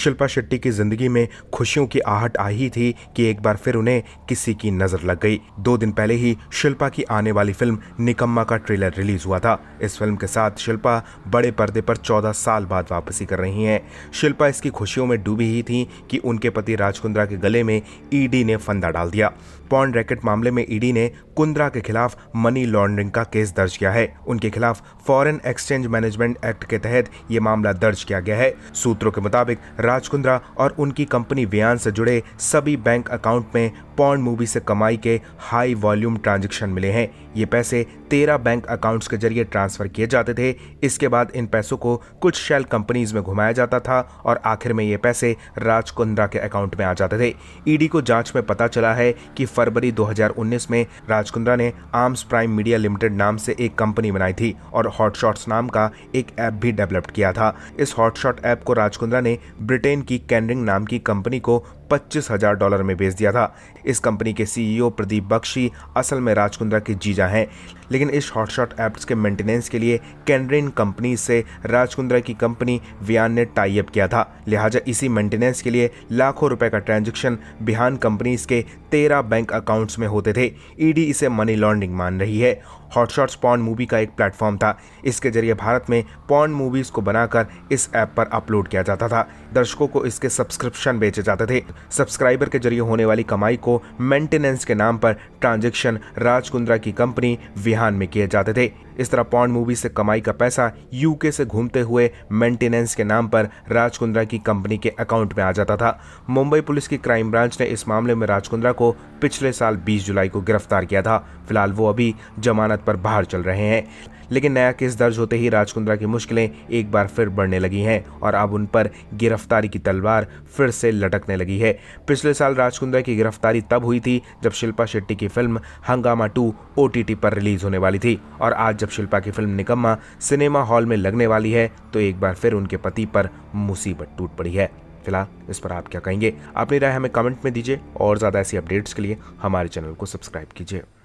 शिल्पा शेट्टी की जिंदगी में खुशियों की आहट आई थी कि एक बार फिर उन्हें किसी की नजर लग गई दो दिन पहले ही शिल्पा की आने वाली फिल्म निकम्मा का ट्रेलर रिलीज हुआ था इस फिल्म के साथ शिल्पा बड़े पर्दे पर चौदह साल बाद वापसी कर रही हैं शिल्पा इसकी खुशियों में डूबी ही थी कि उनके पति राजकुंद्रा के गले में ईडी ने फंदा डाल दिया पॉन रैकेट मामले में ईडी ने कुंद्रा के खिलाफ मनी लॉन्ड्रिंग का केस दर्ज किया है उनके खिलाफ फॉरेन एक्सचेंज मैनेजमेंट एक्ट के तहत ये मामला दर्ज किया गया है सूत्रों के मुताबिक राज कुंद्रा और उनकी कंपनी व्यान से जुड़े सभी बैंक अकाउंट में पॉन्ड मूवी से कमाई के हाई वॉल्यूम ट्रांजेक्शन मिले हैं ये पैसे तेरह बैंक अकाउंट्स के जरिए ट्रांसफर किए जाते थे इसके बाद इन पैसों को कुछ शेल कंपनीज में घुमाया जाता था और आखिर में ये पैसे राज कुंद्रा के अकाउंट में आ जाते थे ईडी को जांच में पता चला है कि फरवरी 2019 में राज कुंद्रा ने आर्म्स प्राइम मीडिया लिमिटेड नाम से एक कंपनी बनाई थी और हॉटशॉट्स नाम का एक ऐप भी डेवलप किया था इस हॉटशॉट ऐप को राज कुंद्रा ने ब्रिटिश ब्रिटेन की कैनरिंग नाम की कंपनी को पच्चीस हजार डॉलर में बेच दिया था इस कंपनी के सीईओ e प्रदीप बख्शी असल में राजकुंद्रा के जीजा हैं लेकिन इस हॉटशॉट एप्स के मेंटेनेंस के लिए कैनरिन कंपनी से राजकुंद्रा की कंपनी वियान ने टाइप किया था लिहाजा इसी मेंटेनेंस के लिए लाखों रुपए का ट्रांजेक्शन बिहान कंपनीज के तेरह बैंक अकाउंट्स में होते थे ईडी इसे मनी लॉन्ड्रिंग मान रही है हॉटशॉट्स पॉन मूवी का एक प्लेटफॉर्म था इसके जरिए भारत में पॉन मूवीज़ को बनाकर इस ऐप पर अपलोड किया जाता था दर्शकों को इसके सब्सक्रिप्शन बेचे जाते थे सब्सक्राइबर के जरिए होने वाली कमाई को मेंटेनेंस के नाम पर ट्रांजेक्शन राजकुंद्रा की कंपनी विहान में किए जाते थे इस तरह पॉन्ड मूवी से कमाई का पैसा यूके से घूमते हुए मेंटेनेंस के नाम पर राजकुंद्रा की कंपनी के अकाउंट में आ जाता था मुंबई पुलिस की क्राइम ब्रांच ने इस मामले में राजकुंद्रा को पिछले साल 20 जुलाई को गिरफ्तार किया था फिलहाल वो अभी जमानत पर बाहर चल रहे हैं लेकिन नया केस दर्ज होते ही राजकुंद्रा की मुश्किलें एक बार फिर बढ़ने लगी हैं और अब उन पर गिरफ्तारी की तलवार फिर से लटकने लगी है है पिछले साल राज की गिरफ्तारी तब हुई थी जब शिल्पा शेट्टी की फिल्म हंगामा टू ओ पर रिलीज होने वाली थी और आज जब शिल्पा की फिल्म निकम्मा सिनेमा हॉल में लगने वाली है तो एक बार फिर उनके पति पर मुसीबत टूट पड़ी है फिलहाल इस पर आप क्या कहेंगे अपनी राय हमें कमेंट में दीजिए और ज़्यादा ऐसी अपडेट्स के लिए हमारे चैनल को सब्सक्राइब कीजिए